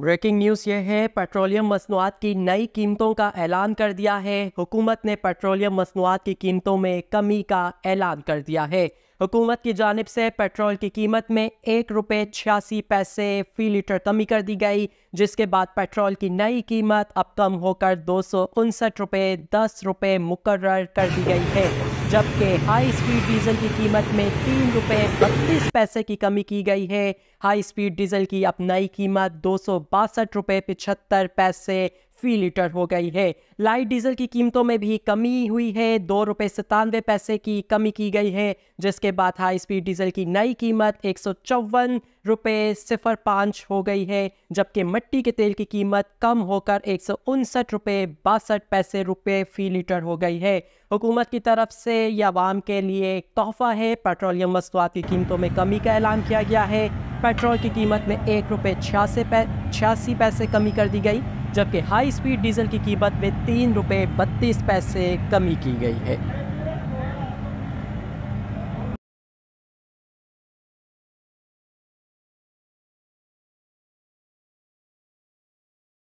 breaking news ये है petroleum मसनूआत की नई कीमतों का ऐलान कर दिया है हुकूमत ने पेट्रोलियम मसनूआत की कीमतों में कमी का ऐलान कर दिया है हुकूमत की जानब से पेट्रोल की कीमत में एक रुपये छियासी पैसे फी लीटर कमी कर दी गई जिसके बाद पेट्रोल की नई कीमत अब कम होकर दो सौ उनसठ रुपये दस रुपये मुकर कर दी गई है जबकि हाई स्पीड डीजल की कीमत में तीन रुपये बत्तीस पैसे की कमी की गई है हाई स्पीड डीजल की अब नई कीमत दो सौ बासठ रुपये पिछहत्तर पैसे फी लीटर हो गई है लाइट डीजल की कीमतों में भी कमी हुई है दो रुपये सतानवे पैसे की कमी की गई है जिसके बाद हाई स्पीड डीजल की नई कीमत एक सौ चौवन रुपये सिफर पाँच हो गई है जबकि मिट्टी के तेल की कीमत कम होकर एक सौ उनसठ रुपये बासठ पैसे रुपये फी लीटर हो गई है हुकूमत की तरफ से ये आवाम के लिए एक तोहफा है पेट्रोलियम मसनूआत की कीमतों में कमी का ऐलान किया गया है पेट्रोल की कीमत में एक रुपये छियासी पै छियासी पैसे कमी कर दी गई जबकि हाई स्पीड डीजल की कीमत में तीन रुपये बत्तीस पैसे कमी की गई है